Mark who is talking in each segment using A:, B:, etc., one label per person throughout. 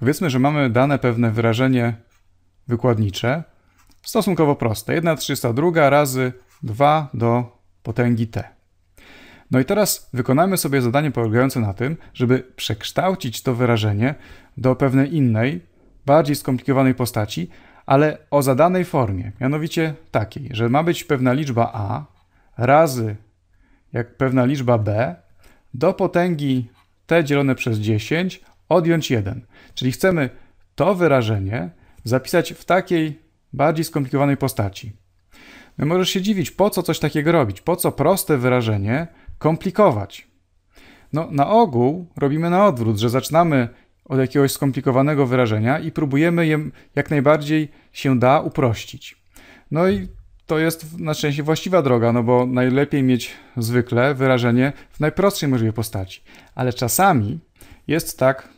A: Powiedzmy, że mamy dane pewne wyrażenie wykładnicze, stosunkowo proste. 1,32 razy 2 do potęgi t. No i teraz wykonamy sobie zadanie polegające na tym, żeby przekształcić to wyrażenie do pewnej innej, bardziej skomplikowanej postaci, ale o zadanej formie, mianowicie takiej, że ma być pewna liczba a razy jak pewna liczba b do potęgi t dzielone przez 10 odjąć jeden, Czyli chcemy to wyrażenie zapisać w takiej bardziej skomplikowanej postaci. No możesz się dziwić, po co coś takiego robić, po co proste wyrażenie komplikować. No, na ogół robimy na odwrót, że zaczynamy od jakiegoś skomplikowanego wyrażenia i próbujemy je jak najbardziej się da uprościć. No i to jest na szczęście właściwa droga, no bo najlepiej mieć zwykle wyrażenie w najprostszej możliwej postaci. Ale czasami jest tak,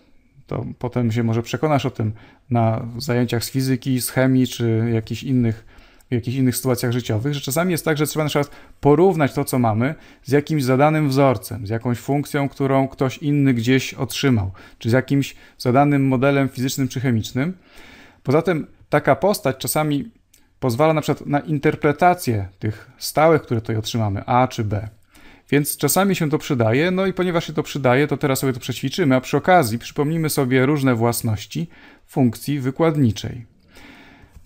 A: to potem się może przekonasz o tym na zajęciach z fizyki, z chemii czy jakichś innych, w jakichś innych sytuacjach życiowych, że czasami jest tak, że trzeba na przykład porównać to, co mamy z jakimś zadanym wzorcem, z jakąś funkcją, którą ktoś inny gdzieś otrzymał, czy z jakimś zadanym modelem fizycznym czy chemicznym. Poza tym taka postać czasami pozwala na przykład na interpretację tych stałych, które tutaj otrzymamy, A czy B. Więc czasami się to przydaje, no i ponieważ się to przydaje, to teraz sobie to przećwiczymy, a przy okazji przypomnimy sobie różne własności funkcji wykładniczej.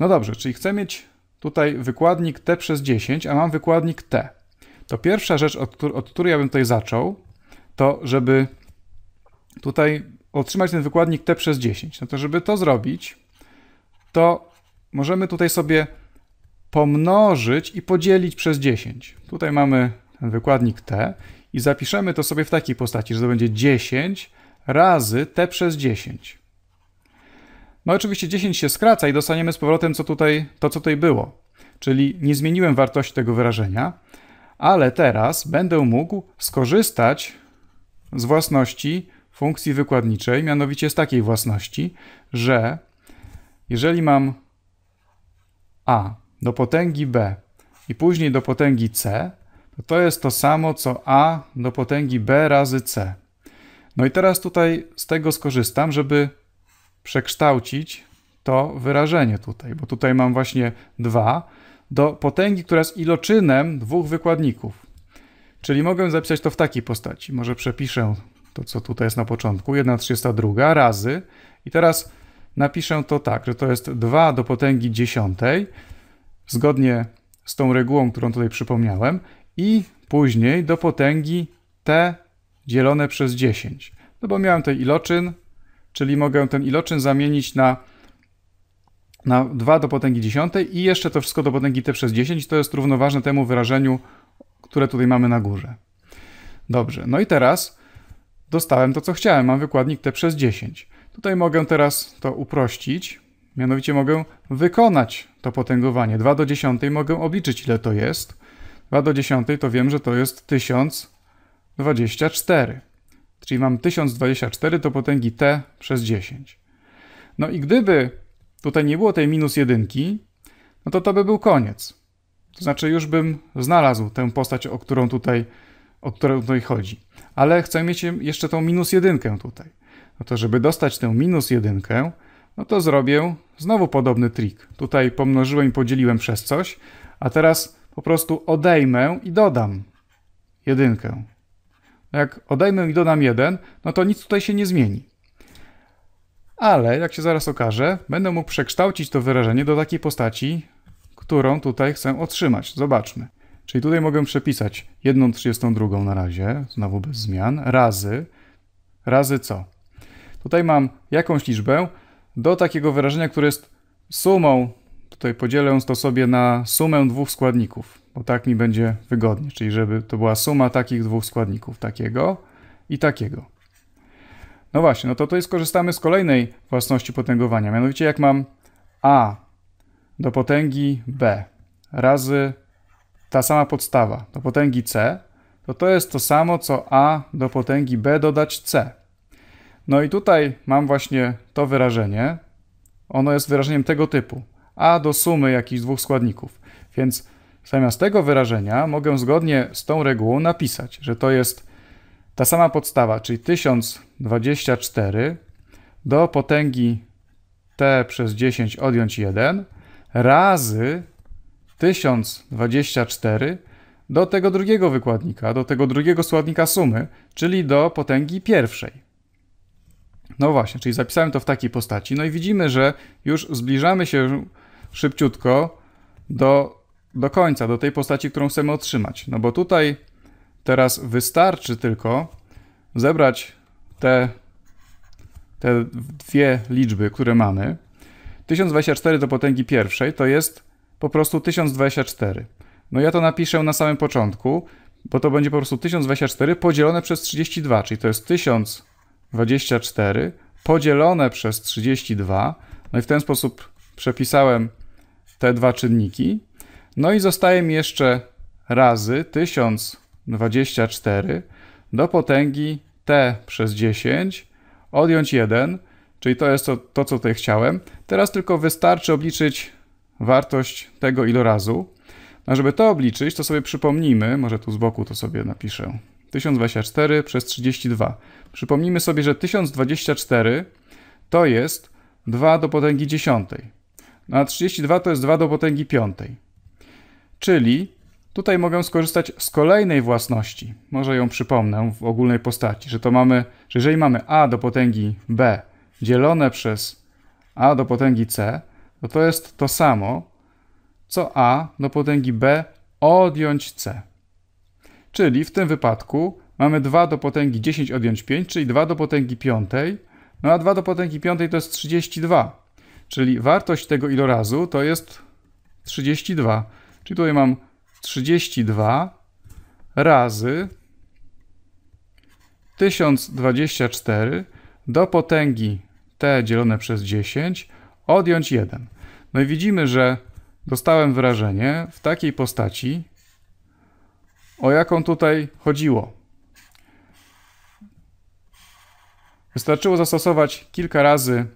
A: No dobrze, czyli chcę mieć tutaj wykładnik t przez 10, a mam wykładnik t. To pierwsza rzecz, od, od której ja bym tutaj zaczął, to żeby tutaj otrzymać ten wykładnik t przez 10. No to żeby to zrobić, to możemy tutaj sobie pomnożyć i podzielić przez 10. Tutaj mamy wykładnik t i zapiszemy to sobie w takiej postaci, że to będzie 10 razy t przez 10. No oczywiście 10 się skraca i dostaniemy z powrotem co tutaj, to, co tutaj było. Czyli nie zmieniłem wartości tego wyrażenia, ale teraz będę mógł skorzystać z własności funkcji wykładniczej, mianowicie z takiej własności, że jeżeli mam a do potęgi b i później do potęgi c, to jest to samo co a do potęgi b razy c. No i teraz tutaj z tego skorzystam, żeby przekształcić to wyrażenie tutaj, bo tutaj mam właśnie 2 do potęgi, która jest iloczynem dwóch wykładników. Czyli mogę zapisać to w takiej postaci. Może przepiszę to, co tutaj jest na początku, 1,32 razy i teraz napiszę to tak, że to jest 2 do potęgi dziesiątej, zgodnie z tą regułą, którą tutaj przypomniałem i później do potęgi t dzielone przez 10. No bo miałem tutaj iloczyn, czyli mogę ten iloczyn zamienić na, na 2 do potęgi 10 i jeszcze to wszystko do potęgi t przez 10. To jest równoważne temu wyrażeniu, które tutaj mamy na górze. Dobrze, no i teraz dostałem to, co chciałem. Mam wykładnik t przez 10. Tutaj mogę teraz to uprościć, mianowicie mogę wykonać to potęgowanie. 2 do 10 mogę obliczyć, ile to jest. 2 do 10 to wiem, że to jest 1024. Czyli mam 1024 do potęgi t przez 10. No i gdyby tutaj nie było tej minus jedynki, no to to by był koniec. To znaczy już bym znalazł tę postać, o którą tutaj, o którą tutaj chodzi. Ale chcę mieć jeszcze tą minus jedynkę tutaj. No to żeby dostać tę minus jedynkę, no to zrobię znowu podobny trik. Tutaj pomnożyłem i podzieliłem przez coś, a teraz po prostu odejmę i dodam jedynkę. No jak odejmę i dodam jeden, no to nic tutaj się nie zmieni. Ale, jak się zaraz okaże, będę mógł przekształcić to wyrażenie do takiej postaci, którą tutaj chcę otrzymać. Zobaczmy. Czyli tutaj mogę przepisać 1,32 na razie, znowu bez zmian, razy, razy co? Tutaj mam jakąś liczbę do takiego wyrażenia, które jest sumą tutaj podzielę to sobie na sumę dwóch składników, bo tak mi będzie wygodnie, czyli żeby to była suma takich dwóch składników, takiego i takiego. No właśnie, no to tutaj skorzystamy z kolejnej własności potęgowania, mianowicie jak mam a do potęgi b razy ta sama podstawa do potęgi c, to to jest to samo co a do potęgi b dodać c. No i tutaj mam właśnie to wyrażenie, ono jest wyrażeniem tego typu a do sumy jakichś dwóch składników. Więc zamiast tego wyrażenia mogę zgodnie z tą regułą napisać, że to jest ta sama podstawa, czyli 1024 do potęgi t przez 10 odjąć 1 razy 1024 do tego drugiego wykładnika, do tego drugiego składnika sumy, czyli do potęgi pierwszej. No właśnie, czyli zapisałem to w takiej postaci. No i widzimy, że już zbliżamy się szybciutko do, do końca, do tej postaci, którą chcemy otrzymać. No bo tutaj teraz wystarczy tylko zebrać te, te dwie liczby, które mamy. 1024 do potęgi pierwszej to jest po prostu 1024. No ja to napiszę na samym początku, bo to będzie po prostu 1024 podzielone przez 32, czyli to jest 1024 podzielone przez 32. No i w ten sposób przepisałem te dwa czynniki. No i zostaje mi jeszcze razy 1024 do potęgi t przez 10 odjąć 1, czyli to jest to, to co tutaj chciałem. Teraz tylko wystarczy obliczyć wartość tego ilorazu. A no, żeby to obliczyć, to sobie przypomnimy, może tu z boku to sobie napiszę, 1024 przez 32. Przypomnijmy sobie, że 1024 to jest 2 do potęgi 10 a 32 to jest 2 do potęgi 5. Czyli tutaj mogę skorzystać z kolejnej własności. Może ją przypomnę w ogólnej postaci, że to mamy, że jeżeli mamy a do potęgi b dzielone przez a do potęgi c, to to jest to samo, co a do potęgi b odjąć c. Czyli w tym wypadku mamy 2 do potęgi 10 odjąć 5, czyli 2 do potęgi 5, no a 2 do potęgi 5 to jest 32. Czyli wartość tego ilorazu to jest 32. Czyli tutaj mam 32 razy 1024 do potęgi t dzielone przez 10 odjąć 1. No i widzimy, że dostałem wyrażenie w takiej postaci, o jaką tutaj chodziło. Wystarczyło zastosować kilka razy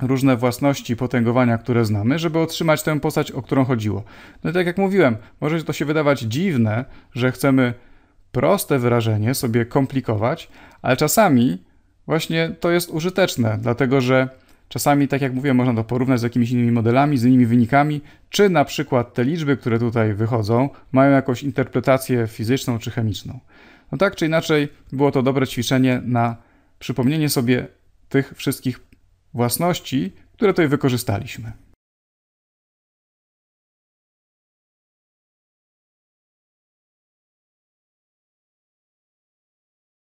A: różne własności potęgowania, które znamy, żeby otrzymać tę postać, o którą chodziło. No i tak jak mówiłem, może to się wydawać dziwne, że chcemy proste wyrażenie sobie komplikować, ale czasami właśnie to jest użyteczne, dlatego że czasami, tak jak mówiłem, można to porównać z jakimiś innymi modelami, z innymi wynikami, czy na przykład te liczby, które tutaj wychodzą, mają jakąś interpretację fizyczną czy chemiczną. No tak czy inaczej, było to dobre ćwiczenie na przypomnienie sobie tych wszystkich własności, które tutaj wykorzystaliśmy.